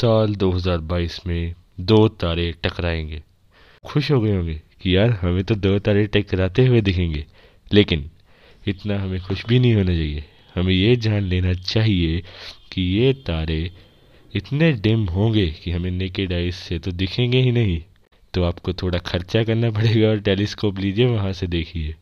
साल 2022 में दो तारे टकराएंगे खुश हो गए होंगे कि यार हमें तो दो तारे टकराते हुए दिखेंगे लेकिन इतना हमें खुश भी नहीं होना चाहिए हमें ये जान लेना चाहिए कि ये तारे इतने डिम होंगे कि हमें नेकेड डाइस से तो दिखेंगे ही नहीं तो आपको थोड़ा खर्चा करना पड़ेगा और टेलीस्कोप लीजिए वहाँ से देखिए